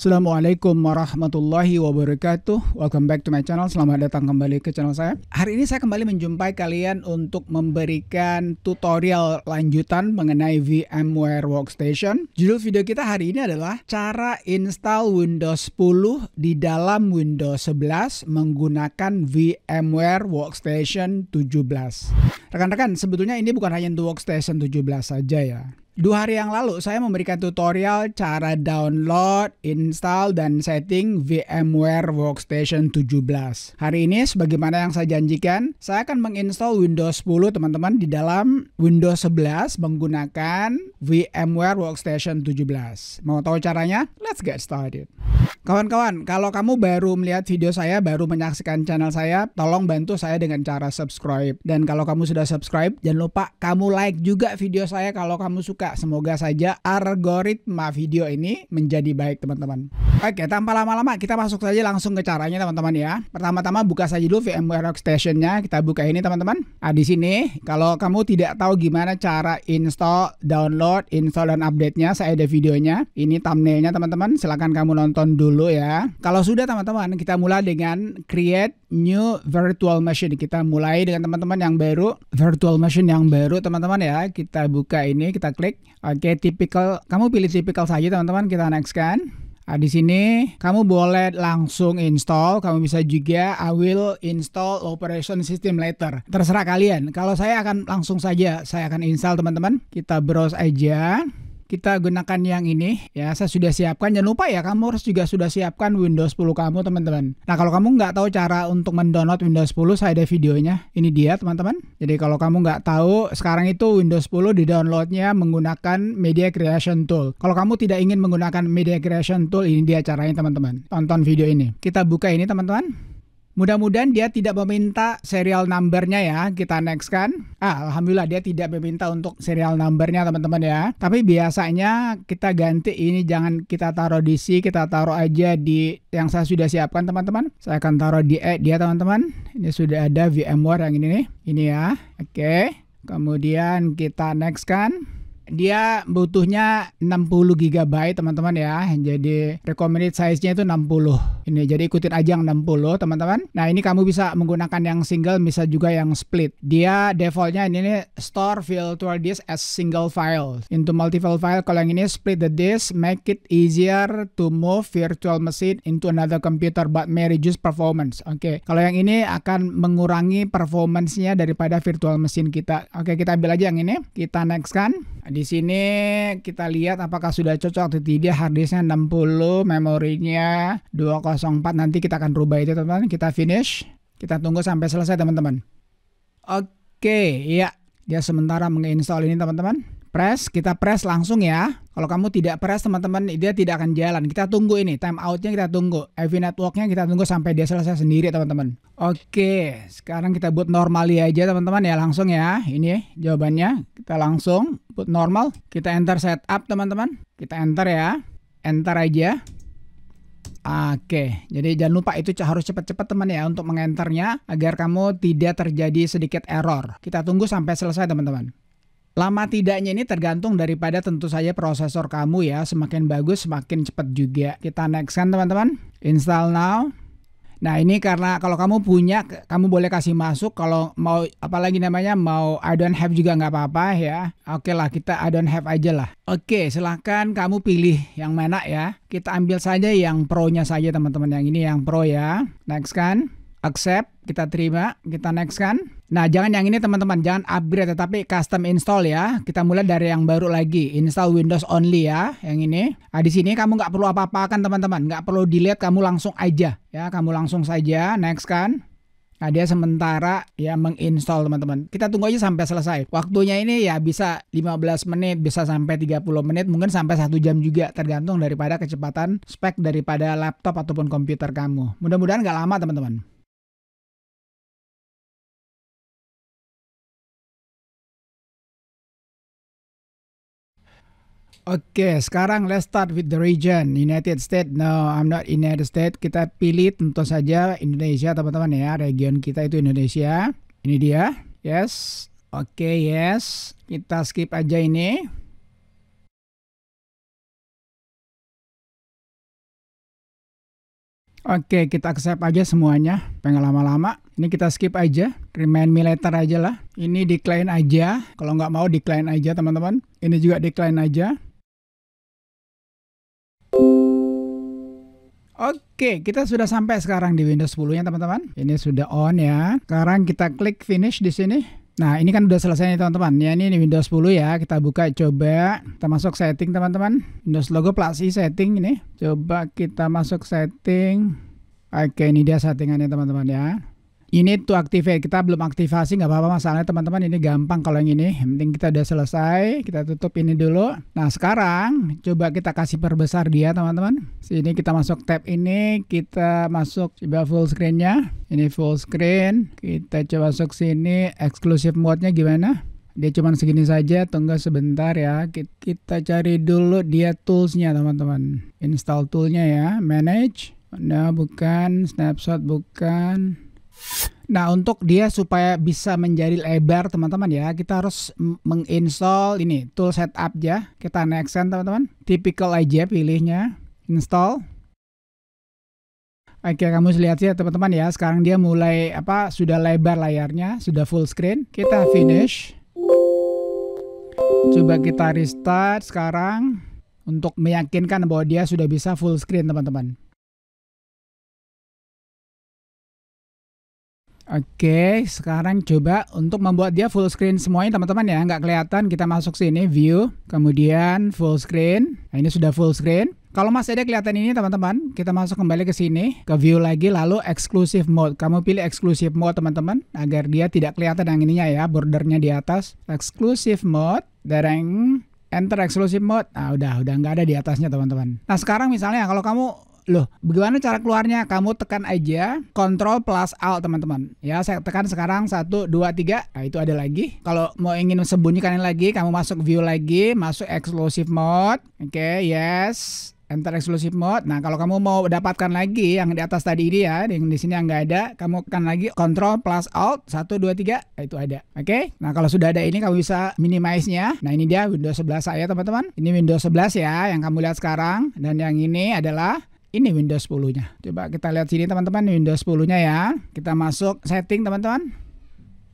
Assalamualaikum warahmatullahi wabarakatuh Welcome back to my channel, selamat datang kembali ke channel saya Hari ini saya kembali menjumpai kalian untuk memberikan tutorial lanjutan mengenai VMware Workstation Judul video kita hari ini adalah Cara install Windows 10 di dalam Windows 11 menggunakan VMware Workstation 17 Rekan-rekan, sebetulnya ini bukan hanya untuk Workstation 17 saja ya Dua hari yang lalu saya memberikan tutorial cara download, install, dan setting VMware Workstation 17. Hari ini sebagaimana yang saya janjikan, saya akan menginstall Windows 10 teman-teman di dalam Windows 11 menggunakan VMware Workstation 17. Mau tahu caranya? Let's get started. Kawan-kawan, kalau kamu baru melihat video saya, baru menyaksikan channel saya, tolong bantu saya dengan cara subscribe. Dan kalau kamu sudah subscribe, jangan lupa kamu like juga video saya kalau kamu suka suka. Semoga saja algoritma video ini menjadi baik teman-teman. Oke, tanpa lama-lama kita masuk saja langsung ke caranya teman-teman ya. Pertama-tama buka saja dulu VMware Workstation-nya. Kita buka ini teman-teman. Nah, di sini kalau kamu tidak tahu gimana cara install, download, install dan update-nya, saya ada videonya. Ini thumbnail-nya teman-teman. Silahkan kamu nonton dulu ya. Kalau sudah teman-teman, kita mulai dengan create new virtual machine. Kita mulai dengan teman-teman yang baru, virtual machine yang baru teman-teman ya. Kita buka ini, kita klik. Oke, okay, typical. Kamu pilih typical saja teman-teman, kita next-kan. Nah, di sini kamu boleh langsung install, kamu bisa juga I will install operation system later. Terserah kalian. Kalau saya akan langsung saja, saya akan install teman-teman. Kita browse aja kita gunakan yang ini ya saya sudah siapkan jangan lupa ya kamu harus juga sudah siapkan Windows 10 kamu teman-teman nah kalau kamu nggak tahu cara untuk mendownload Windows 10 saya ada videonya ini dia teman-teman jadi kalau kamu nggak tahu sekarang itu Windows 10 di downloadnya menggunakan Media Creation Tool kalau kamu tidak ingin menggunakan Media Creation Tool ini dia caranya teman-teman tonton video ini kita buka ini teman-teman Mudah-mudahan dia tidak meminta serial numbernya ya kita next kan. Ah, alhamdulillah dia tidak meminta untuk serial numbernya teman-teman ya. Tapi biasanya kita ganti ini jangan kita taruh di C, kita taruh aja di yang saya sudah siapkan teman-teman. Saya akan taruh di E dia ya, teman-teman. Ini sudah ada VMware yang ini nih. Ini ya. Oke. Kemudian kita next kan dia butuhnya 60 GB teman-teman ya. Jadi recommended size-nya itu 60. Ini jadi ikutin aja yang 60 teman-teman. Nah, ini kamu bisa menggunakan yang single bisa juga yang split. Dia defaultnya ini, ini store virtual disk as single file into multiple file. Kalau yang ini split the disk make it easier to move virtual machine into another computer but may reduce performance. Oke. Okay. Kalau yang ini akan mengurangi performance-nya daripada virtual machine kita. Oke, okay, kita ambil aja yang ini. Kita next kan. Di sini kita lihat apakah sudah cocok atau tidak harddisknya 60, memorinya 204. Nanti kita akan rubah itu teman-teman. Kita finish. Kita tunggu sampai selesai teman-teman. Oke, ya. Dia sementara menginstall ini teman-teman. Press, kita press langsung ya. Kalau kamu tidak press teman-teman, dia tidak akan jalan. Kita tunggu ini, time outnya kita tunggu. heavy networknya kita tunggu sampai dia selesai sendiri teman-teman. Oke, sekarang kita buat normali aja teman-teman ya langsung ya. Ini jawabannya, kita langsung output normal. Kita enter setup teman-teman. Kita enter ya. Enter aja. Oke, jadi jangan lupa itu harus cepat-cepat teman ya untuk mengenternya agar kamu tidak terjadi sedikit error. Kita tunggu sampai selesai teman-teman. Lama tidaknya ini tergantung daripada tentu saja prosesor kamu ya. Semakin bagus, semakin cepat juga. Kita next nextkan teman-teman. Install now. Nah, ini karena kalau kamu punya kamu boleh kasih masuk kalau mau apalagi namanya mau I don't have juga nggak apa-apa ya. Oke lah kita I don't have aja lah. Oke, silahkan kamu pilih yang mana ya. Kita ambil saja yang pro-nya saja teman-teman yang ini yang pro ya. Next kan accept, kita terima, kita next kan. Nah, jangan yang ini teman-teman, jangan upgrade tetapi custom install ya. Kita mulai dari yang baru lagi, install Windows only ya, yang ini. Nah, di sini kamu nggak perlu apa-apa kan teman-teman, nggak perlu delete, kamu langsung aja ya, kamu langsung saja next kan. Nah, dia sementara ya menginstall teman-teman. Kita tunggu aja sampai selesai. Waktunya ini ya bisa 15 menit, bisa sampai 30 menit, mungkin sampai satu jam juga tergantung daripada kecepatan spek daripada laptop ataupun komputer kamu. Mudah-mudahan nggak lama teman-teman. Oke, okay, sekarang let's start with the region. United States. No, I'm not United States. Kita pilih tentu saja Indonesia, teman-teman ya. Region kita itu Indonesia. Ini dia. Yes. Oke, okay, yes. Kita skip aja ini. Oke, okay, kita accept aja semuanya. Pengen lama-lama. Ini kita skip aja. Remind me later aja lah. Ini decline aja. Kalau nggak mau decline aja, teman-teman. Ini juga decline aja. Oke, kita sudah sampai sekarang di Windows 10 ya teman-teman. Ini sudah on ya. Sekarang kita klik finish di sini. Nah, ini kan sudah selesai nih teman-teman. Ya, ini Windows 10 ya. Kita buka coba. Kita masuk setting teman-teman. Windows logo plus i setting ini. Coba kita masuk setting. Oke, ini dia settingannya teman-teman ya. Ini need to activate. Ya, kita belum aktifasi nggak apa-apa masalahnya teman-teman. Ini gampang kalau yang ini. Yang penting kita udah selesai. Kita tutup ini dulu. Nah sekarang coba kita kasih perbesar dia teman-teman. Sini kita masuk tab ini. Kita masuk coba full screennya. Ini full screen. Kita coba masuk sini. eksklusif mode-nya gimana? dia cuma segini saja Tunggu sebentar ya kita cari dulu dia toolsnya teman-teman install toolnya ya manage Nah bukan snapshot bukan Nah, untuk dia supaya bisa menjadi lebar, teman-teman ya, kita harus menginstall ini tool setup ya. Kita nextkan teman-teman. Typical aja ya pilihnya, install. Oke, kamu lihat ya teman-teman ya. Sekarang dia mulai apa? Sudah lebar layarnya, sudah full screen. Kita finish. Coba kita restart sekarang untuk meyakinkan bahwa dia sudah bisa full screen, teman-teman. Oke, sekarang coba untuk membuat dia full screen semuanya teman-teman ya, nggak kelihatan. Kita masuk sini view, kemudian full screen. Nah, ini sudah full screen. Kalau masih ada kelihatan ini teman-teman, kita masuk kembali ke sini, ke view lagi lalu exclusive mode. Kamu pilih exclusive mode teman-teman agar dia tidak kelihatan yang ininya ya, bordernya di atas. Exclusive mode, dereng enter exclusive mode. Nah, udah udah nggak ada di atasnya teman-teman. Nah, sekarang misalnya kalau kamu Loh, bagaimana cara keluarnya? Kamu tekan aja Control plus Alt, teman-teman. Ya, saya tekan sekarang satu dua tiga Nah, itu ada lagi. Kalau mau ingin sembunyikan lagi, kamu masuk view lagi, masuk exclusive mode. Oke, okay, yes enter exclusive mode. Nah, kalau kamu mau dapatkan lagi yang di atas tadi ini ya, yang di sini yang nggak ada, kamu tekan lagi Control plus Alt satu dua tiga nah, itu ada. Oke. Okay? Nah, kalau sudah ada ini kamu bisa minimize-nya. Nah, ini dia Windows 11 saya, teman-teman. Ini Windows 11 ya yang kamu lihat sekarang dan yang ini adalah ini Windows 10-nya. Coba kita lihat sini teman-teman Windows 10-nya ya. Kita masuk setting teman-teman.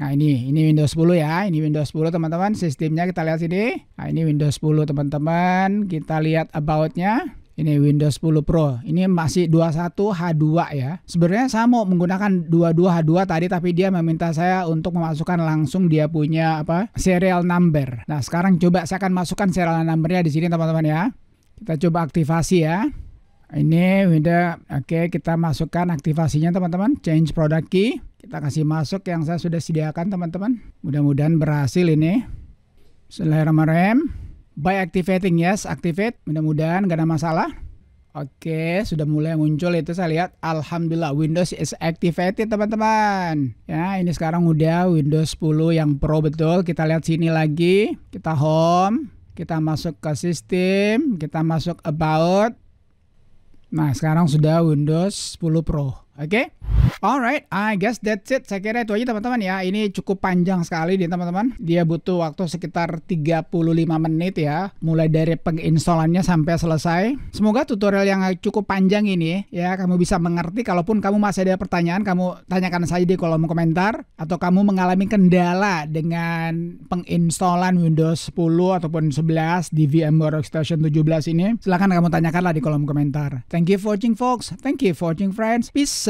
Nah ini, ini Windows 10 ya, ini Windows 10 teman-teman, sistemnya kita lihat sini. Nah ini Windows 10 teman-teman, kita lihat about-nya. Ini Windows 10 Pro, ini masih 21 H2 ya. Sebenarnya saya mau menggunakan 22 H2 tadi, tapi dia meminta saya untuk memasukkan langsung dia punya apa serial number. Nah sekarang coba saya akan masukkan serial numbernya di sini teman-teman ya. Kita coba aktivasi ya. Ini udah oke okay, kita masukkan aktivasinya teman-teman. Change product key. Kita kasih masuk yang saya sudah sediakan teman-teman. Mudah-mudahan berhasil ini. selera Bismillahirrahmanirrahim. By activating yes, activate. Mudah-mudahan gak ada masalah. Oke, okay, sudah mulai muncul itu saya lihat. Alhamdulillah Windows is activated teman-teman. Ya, ini sekarang udah Windows 10 yang Pro betul. Kita lihat sini lagi. Kita home, kita masuk ke sistem, kita masuk about, Nah, sekarang sudah Windows 10 Pro. Oke? Okay? Alright, I guess that's it. Saya kira itu aja teman-teman ya. Ini cukup panjang sekali dia teman-teman. Dia butuh waktu sekitar 35 menit ya. Mulai dari penginstalannya sampai selesai. Semoga tutorial yang cukup panjang ini ya kamu bisa mengerti. Kalaupun kamu masih ada pertanyaan, kamu tanyakan saja di kolom komentar. Atau kamu mengalami kendala dengan penginstalan Windows 10 ataupun 11 di VMware Workstation 17 ini. Silahkan kamu tanyakanlah di kolom komentar. Thank you for watching folks. Thank you for watching friends. Peace.